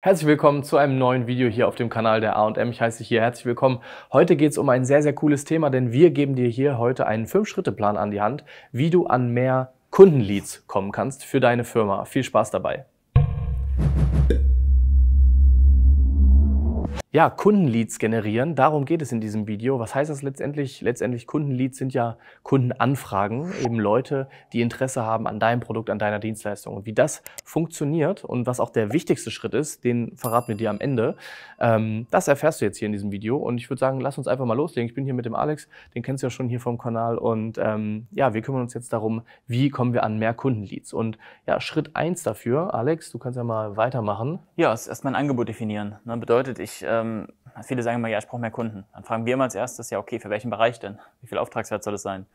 Herzlich willkommen zu einem neuen Video hier auf dem Kanal der A&M. Ich heiße dich hier herzlich willkommen. Heute geht es um ein sehr, sehr cooles Thema, denn wir geben dir hier heute einen fünf schritte plan an die Hand, wie du an mehr Kundenleads kommen kannst für deine Firma. Viel Spaß dabei! ja, Kundenleads generieren. Darum geht es in diesem Video. Was heißt das letztendlich? Letztendlich Kundenleads sind ja Kundenanfragen, eben Leute, die Interesse haben an deinem Produkt, an deiner Dienstleistung. Und wie das funktioniert und was auch der wichtigste Schritt ist, den verraten wir dir am Ende. Ähm, das erfährst du jetzt hier in diesem Video. Und ich würde sagen, lass uns einfach mal loslegen. Ich bin hier mit dem Alex, den kennst du ja schon hier vom Kanal. Und ähm, ja, wir kümmern uns jetzt darum, wie kommen wir an mehr Kundenleads. Und ja, Schritt eins dafür, Alex, du kannst ja mal weitermachen. Ja, erst mal ein Angebot definieren. Ne? Bedeutet, ich ähm ähm, viele sagen immer, ja, ich brauche mehr Kunden. Dann fragen wir immer als erstes, ja, okay, für welchen Bereich denn? Wie viel Auftragswert soll es sein?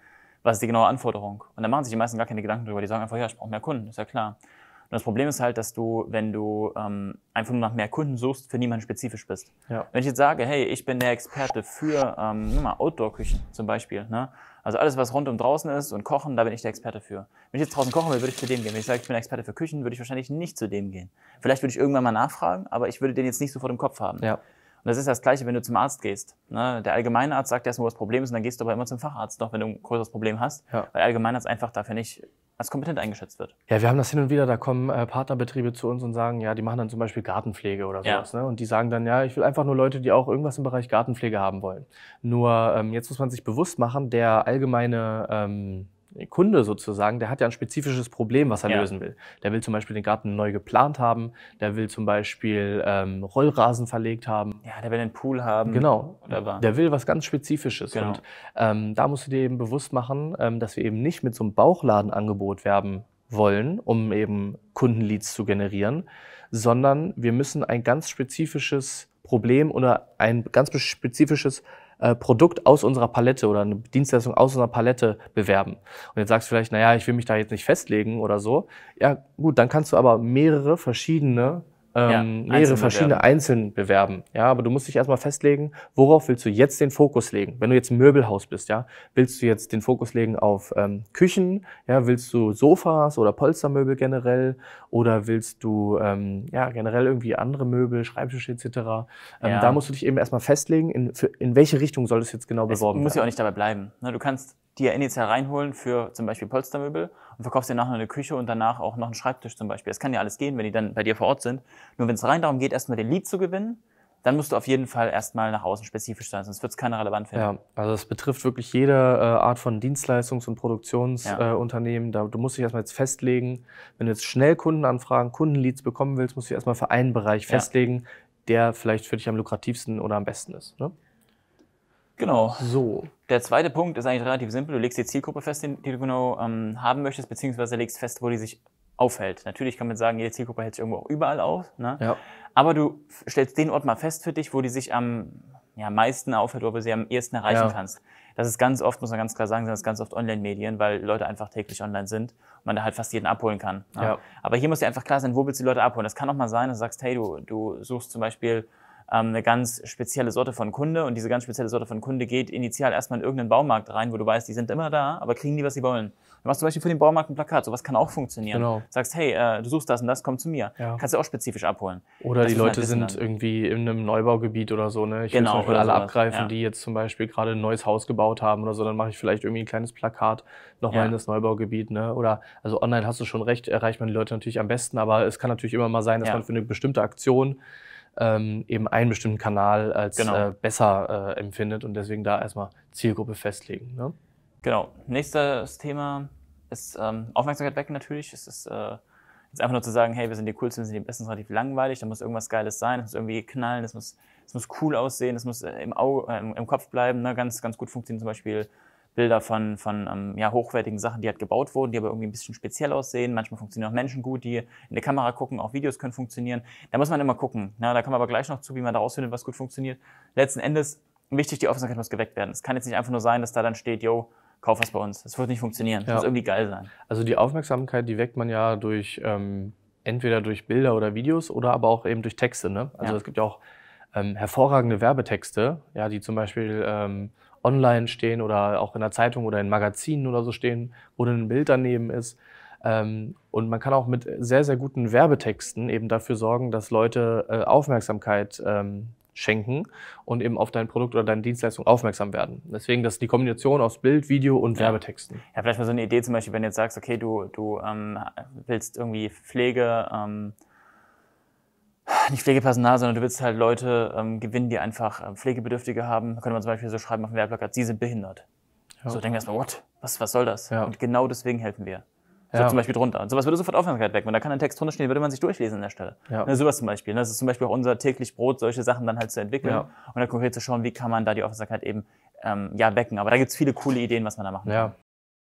Was ist die genaue Anforderung? Und dann machen sich die meisten gar keine Gedanken darüber. Die sagen einfach, ja, ich brauche mehr Kunden, ist ja klar. Und das Problem ist halt, dass du, wenn du ähm, einfach nur nach mehr Kunden suchst, für niemanden spezifisch bist. Ja. Wenn ich jetzt sage, hey, ich bin der Experte für ähm, Outdoor-Küchen zum Beispiel, ne? also alles, was rund um draußen ist und Kochen, da bin ich der Experte für. Wenn ich jetzt draußen kochen will, würde ich zu dem gehen. Wenn ich sage, ich bin der Experte für Küchen, würde ich wahrscheinlich nicht zu dem gehen. Vielleicht würde ich irgendwann mal nachfragen, aber ich würde den jetzt nicht sofort im Kopf haben. Ja. Und das ist das Gleiche, wenn du zum Arzt gehst. Ne? Der Allgemeinarzt sagt erstmal, was das Problem ist, und dann gehst du aber immer zum Facharzt noch, wenn du ein größeres Problem hast, ja. weil der Allgemeinarzt einfach dafür nicht als kompetent eingeschätzt wird. Ja, wir haben das hin und wieder, da kommen äh, Partnerbetriebe zu uns und sagen, ja, die machen dann zum Beispiel Gartenpflege oder sowas. Ja. Ne? Und die sagen dann, ja, ich will einfach nur Leute, die auch irgendwas im Bereich Gartenpflege haben wollen. Nur ähm, jetzt muss man sich bewusst machen, der allgemeine ähm, Kunde sozusagen, der hat ja ein spezifisches Problem, was er ja. lösen will. Der will zum Beispiel den Garten neu geplant haben, der will zum Beispiel ähm, Rollrasen verlegt haben. Ja, der will einen Pool haben. Genau. Oder der will was ganz Spezifisches. Genau. Und ähm, da musst du dir eben bewusst machen, ähm, dass wir eben nicht mit so einem Bauchladenangebot werben wollen, um eben Kundenleads zu generieren, sondern wir müssen ein ganz spezifisches Problem oder ein ganz spezifisches äh, Produkt aus unserer Palette oder eine Dienstleistung aus unserer Palette bewerben. Und jetzt sagst du vielleicht, naja, ich will mich da jetzt nicht festlegen oder so. Ja, gut, dann kannst du aber mehrere verschiedene ähm, ja, mehrere verschiedene einzeln bewerben. Ja, aber du musst dich erstmal festlegen, worauf willst du jetzt den Fokus legen? Wenn du jetzt ein Möbelhaus bist, ja, willst du jetzt den Fokus legen auf ähm, Küchen? Ja, willst du Sofas oder Polstermöbel generell? Oder willst du ähm, ja generell irgendwie andere Möbel, Schreibtische etc. Ähm, ja. Da musst du dich eben erstmal festlegen, in, für, in welche Richtung soll das jetzt genau beworben werden. Du musst ja auch nicht dabei bleiben. Ne? Du kannst die ja initial reinholen für zum Beispiel Polstermöbel und verkaufst dir nachher eine Küche und danach auch noch einen Schreibtisch zum Beispiel. Es kann ja alles gehen, wenn die dann bei dir vor Ort sind. Nur wenn es rein darum geht, erstmal den Lead zu gewinnen, dann musst du auf jeden Fall erstmal nach außen spezifisch sein, sonst wird es keiner relevant finden. Ja, also es betrifft wirklich jede äh, Art von Dienstleistungs- und Produktionsunternehmen. Ja. Äh, du musst dich erstmal jetzt festlegen, wenn du jetzt schnell Kundenanfragen, Kundenleads bekommen willst, musst du dich erstmal für einen Bereich ja. festlegen, der vielleicht für dich am lukrativsten oder am besten ist. Ne? Genau. So. Der zweite Punkt ist eigentlich relativ simpel. Du legst die Zielgruppe fest, die du genau ähm, haben möchtest, beziehungsweise legst fest, wo die sich aufhält. Natürlich kann man sagen, jede Zielgruppe hält sich irgendwo auch überall auf. Ne? Ja. Aber du stellst den Ort mal fest für dich, wo die sich am ja, meisten aufhält wo du sie am ehesten erreichen ja. kannst. Das ist ganz oft, muss man ganz klar sagen, sind das ganz oft Online-Medien, weil Leute einfach täglich online sind und man da halt fast jeden abholen kann. Ne? Ja. Aber hier muss ja einfach klar sein, wo willst du die Leute abholen? Das kann auch mal sein, dass du sagst, hey, du, du suchst zum Beispiel ähm, eine ganz spezielle Sorte von Kunde und diese ganz spezielle Sorte von Kunde geht initial erstmal in irgendeinen Baumarkt rein, wo du weißt, die sind immer da, aber kriegen die, was sie wollen. Du machst zum Beispiel für den Baumarkt ein Plakat, sowas kann auch funktionieren. Genau. Sagst, hey, äh, du suchst das und das, komm zu mir. Ja. Kannst du auch spezifisch abholen. Oder das also die Leute sind dann. irgendwie in einem Neubaugebiet oder so, ne? Ich genau, will zum Beispiel alle sowas. abgreifen, ja. die jetzt zum Beispiel gerade ein neues Haus gebaut haben oder so, dann mache ich vielleicht irgendwie ein kleines Plakat nochmal ja. in das Neubaugebiet, ne? Oder, also online hast du schon recht, erreicht man die Leute natürlich am besten, aber es kann natürlich immer mal sein, dass man für eine bestimmte Aktion ähm, eben einen bestimmten Kanal als genau. äh, besser äh, empfindet und deswegen da erstmal Zielgruppe festlegen. Ne? Genau. Nächstes Thema ist ähm, Aufmerksamkeit wecken natürlich. Es ist äh, jetzt einfach nur zu sagen, hey, wir sind die coolsten, wir sind die besten, relativ langweilig, da muss irgendwas Geiles sein, es muss irgendwie knallen, es muss, muss cool aussehen, es muss äh, im, Auge, äh, im, im Kopf bleiben. Ne? Ganz, ganz gut funktionieren zum Beispiel Bilder von, von ähm, ja, hochwertigen Sachen, die halt gebaut wurden, die aber irgendwie ein bisschen speziell aussehen. Manchmal funktionieren auch Menschen gut, die in der Kamera gucken, auch Videos können funktionieren. Da muss man immer gucken. Ne? Da kommen wir aber gleich noch zu, wie man daraus findet, was gut funktioniert. Letzten Endes, wichtig, die Aufmerksamkeit muss geweckt werden. Es kann jetzt nicht einfach nur sein, dass da dann steht, yo, kauf was bei uns. Das wird nicht funktionieren. Das ja. muss irgendwie geil sein. Also die Aufmerksamkeit, die weckt man ja durch ähm, entweder durch Bilder oder Videos oder aber auch eben durch Texte. Ne? Also ja. es gibt ja auch ähm, hervorragende Werbetexte, ja, die zum Beispiel ähm, online stehen oder auch in der Zeitung oder in Magazinen oder so stehen, wo dann ein Bild daneben ist. Ähm, und man kann auch mit sehr, sehr guten Werbetexten eben dafür sorgen, dass Leute äh, Aufmerksamkeit ähm, schenken und eben auf dein Produkt oder deine Dienstleistung aufmerksam werden. Deswegen das ist die Kombination aus Bild, Video und ja. Werbetexten. Ja, vielleicht mal so eine Idee zum Beispiel, wenn du jetzt sagst, okay, du, du ähm, willst irgendwie Pflege, ähm, nicht Pflegepersonal, sondern du willst halt Leute ähm, gewinnen, die einfach ähm, Pflegebedürftige haben. Da könnte man zum Beispiel so schreiben auf dem Werbeplakat, sie sind behindert. Ja. So denken wir erstmal, what? Was, was soll das? Ja. Und genau deswegen helfen wir. So ja. zum Beispiel drunter. Und sowas würde sofort Aufmerksamkeit wecken. Wenn da kann ein Text drunter stehen, würde man sich durchlesen an der Stelle. Ja. Ne, sowas zum Beispiel. Ne? Das ist zum Beispiel auch unser täglich Brot, solche Sachen dann halt zu entwickeln ja. und dann konkret zu schauen, wie kann man da die Aufmerksamkeit eben ähm, ja, wecken. Aber da gibt es viele coole Ideen, was man da machen kann. Ja.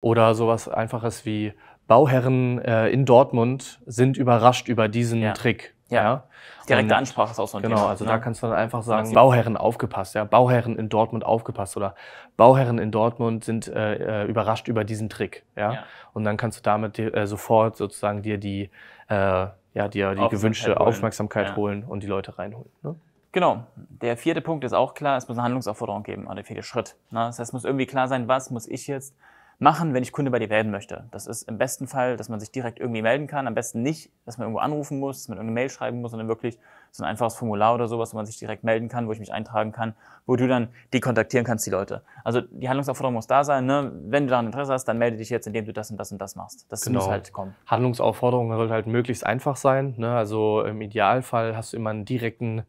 Oder sowas Einfaches wie Bauherren äh, in Dortmund sind überrascht über diesen ja. Trick. Ja. ja. Direkte und, Ansprache ist auch so ein Genau, Thema, also ne? da kannst du dann einfach sagen, Bauherren aufgepasst, ja, Bauherren in Dortmund aufgepasst oder Bauherren in Dortmund sind äh, äh überrascht über diesen Trick, ja. ja. Und dann kannst du damit äh, sofort sozusagen dir die, äh, ja, dir die gewünschte holen. Aufmerksamkeit ja. holen und die Leute reinholen. Ne? Genau. Der vierte Punkt ist auch klar, es muss eine Handlungsaufforderung geben, also der vierte Schritt. Ne? Das heißt, es muss irgendwie klar sein, was muss ich jetzt machen, wenn ich Kunde bei dir werden möchte. Das ist im besten Fall, dass man sich direkt irgendwie melden kann, am besten nicht, dass man irgendwo anrufen muss, dass man irgendeine Mail schreiben muss, sondern wirklich so ein einfaches Formular oder sowas, wo man sich direkt melden kann, wo ich mich eintragen kann, wo du dann die kontaktieren kannst, die Leute. Also die Handlungsaufforderung muss da sein, ne? wenn du daran Interesse hast, dann melde dich jetzt, indem du das und das und das machst. Das genau. muss halt kommen. Handlungsaufforderung soll halt möglichst einfach sein, ne? also im Idealfall hast du immer einen direkten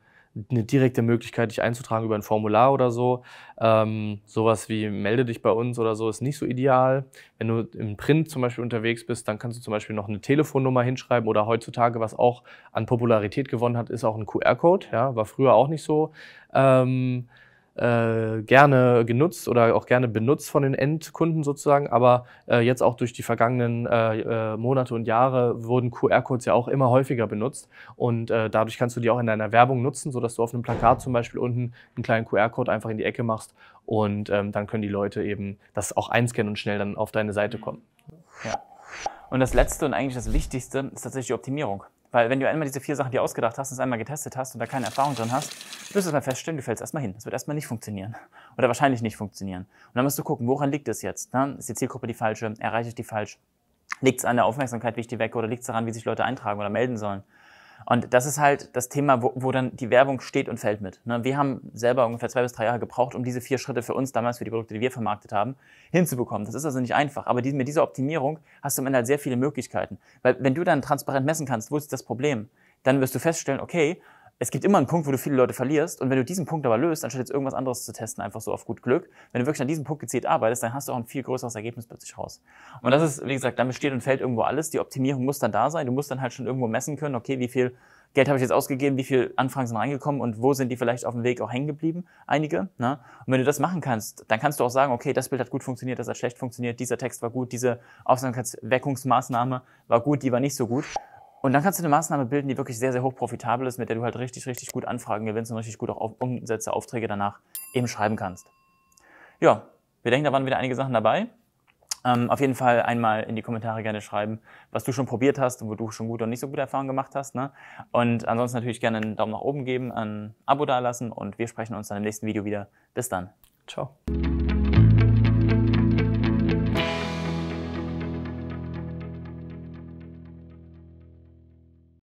eine direkte Möglichkeit, dich einzutragen über ein Formular oder so. Ähm, sowas wie melde dich bei uns oder so ist nicht so ideal. Wenn du im Print zum Beispiel unterwegs bist, dann kannst du zum Beispiel noch eine Telefonnummer hinschreiben oder heutzutage, was auch an Popularität gewonnen hat, ist auch ein QR-Code. Ja, war früher auch nicht so. Ähm, äh, gerne genutzt oder auch gerne benutzt von den Endkunden sozusagen. Aber äh, jetzt auch durch die vergangenen äh, äh Monate und Jahre wurden QR-Codes ja auch immer häufiger benutzt. Und äh, dadurch kannst du die auch in deiner Werbung nutzen, sodass du auf einem Plakat zum Beispiel unten einen kleinen QR-Code einfach in die Ecke machst. Und ähm, dann können die Leute eben das auch einscannen und schnell dann auf deine Seite kommen. Ja. Und das Letzte und eigentlich das Wichtigste ist tatsächlich die Optimierung. Weil wenn du einmal diese vier Sachen dir ausgedacht hast und es einmal getestet hast und da keine Erfahrung drin hast, wirst du erstmal feststellen, du fällst erstmal hin. Das wird erstmal nicht funktionieren. Oder wahrscheinlich nicht funktionieren. Und dann musst du gucken, woran liegt es jetzt? Ne? Ist die Zielgruppe die falsche? Erreiche ich die falsch? Liegt es an der Aufmerksamkeit, wie ich die wecke? Oder liegt es daran, wie sich Leute eintragen oder melden sollen? Und das ist halt das Thema, wo, wo dann die Werbung steht und fällt mit. Ne? Wir haben selber ungefähr zwei bis drei Jahre gebraucht, um diese vier Schritte für uns damals, für die Produkte, die wir vermarktet haben, hinzubekommen. Das ist also nicht einfach. Aber die, mit dieser Optimierung hast du am Ende halt sehr viele Möglichkeiten. Weil wenn du dann transparent messen kannst, wo ist das Problem, dann wirst du feststellen, okay, es gibt immer einen Punkt, wo du viele Leute verlierst. Und wenn du diesen Punkt aber löst, anstatt jetzt irgendwas anderes zu testen, einfach so auf gut Glück, wenn du wirklich an diesem Punkt gezielt arbeitest, dann hast du auch ein viel größeres Ergebnis plötzlich raus. Und das ist, wie gesagt, damit steht und fällt irgendwo alles. Die Optimierung muss dann da sein. Du musst dann halt schon irgendwo messen können, okay, wie viel Geld habe ich jetzt ausgegeben, wie viel Anfragen sind reingekommen und wo sind die vielleicht auf dem Weg auch hängen geblieben, einige. Ne? Und wenn du das machen kannst, dann kannst du auch sagen, okay, das Bild hat gut funktioniert, das hat schlecht funktioniert, dieser Text war gut, diese Aufmerksamkeitsweckungsmaßnahme war gut, die war nicht so gut. Und dann kannst du eine Maßnahme bilden, die wirklich sehr, sehr hoch profitabel ist, mit der du halt richtig, richtig gut Anfragen gewinnst und richtig gut auch Umsätze, Aufträge danach eben schreiben kannst. Ja, wir denken, da waren wieder einige Sachen dabei. Ähm, auf jeden Fall einmal in die Kommentare gerne schreiben, was du schon probiert hast und wo du schon gute und nicht so gute Erfahrungen gemacht hast. Ne? Und ansonsten natürlich gerne einen Daumen nach oben geben, ein Abo dalassen und wir sprechen uns dann im nächsten Video wieder. Bis dann. Ciao.